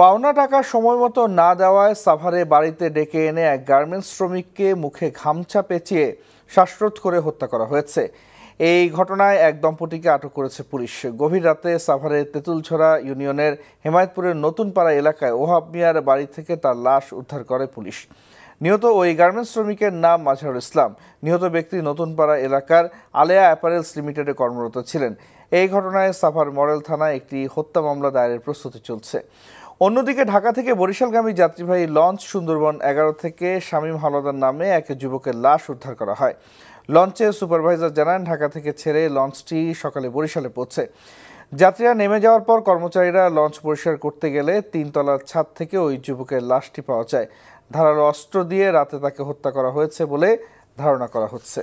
পাওনা টাকা সময় মতো না দেওয়ায় সাভারে বাড়িতে ডেকে এনে এক গার্মেন্টস শ্রমিককে মুখে ঘামছা পেঁচিয়ে শ্বাসরোধ করে হত্যা করা হয়েছে এই ঘটনায় এক দম্পতিকে আটক করেছে পুলিশ গভীর রাতে সাভারের তেঁতুলছড়া ইউনিয়নের হেমায়তপুরের নতুনপাড়া এলাকায় ওহাব মিয়ার বাড়ি থেকে তার লাশ উদ্ধার করে পুলিশ নিহত ওই গার্মেন্টস শ্রমিকের নাম মাঝারুল ইসলাম নিহত ব্যক্তি নতুনপাড়া এলাকার আলেয়া অ্যাপারেলস লিমিটেডে কর্মরত ছিলেন এই ঘটনায় সাফার মডেল থানায় একটি হত্যা মামলা দায়েরের প্রস্তুতি চলছে অন্যদিকে ঢাকা থেকে বরিশালগামী যাত্রীবাহী লঞ্চ সুন্দরবন এগারো থেকে শামীম হালদার নামে এক যুবকের লাশ উদ্ধার করা হয় লঞ্চের সুপারভাইজার জানান ঢাকা থেকে ছেড়ে লঞ্চটি সকালে বরিশালে পৌঁছে যাত্রীরা নেমে যাওয়ার পর কর্মচারীরা লঞ্চ পরিষ্কার করতে গেলে তিনতলার ছাদ থেকে ওই যুবকের লাশটি পাওয়া যায় ধারালো অস্ত্র দিয়ে রাতে তাকে হত্যা করা হয়েছে বলে ধারণা করা হচ্ছে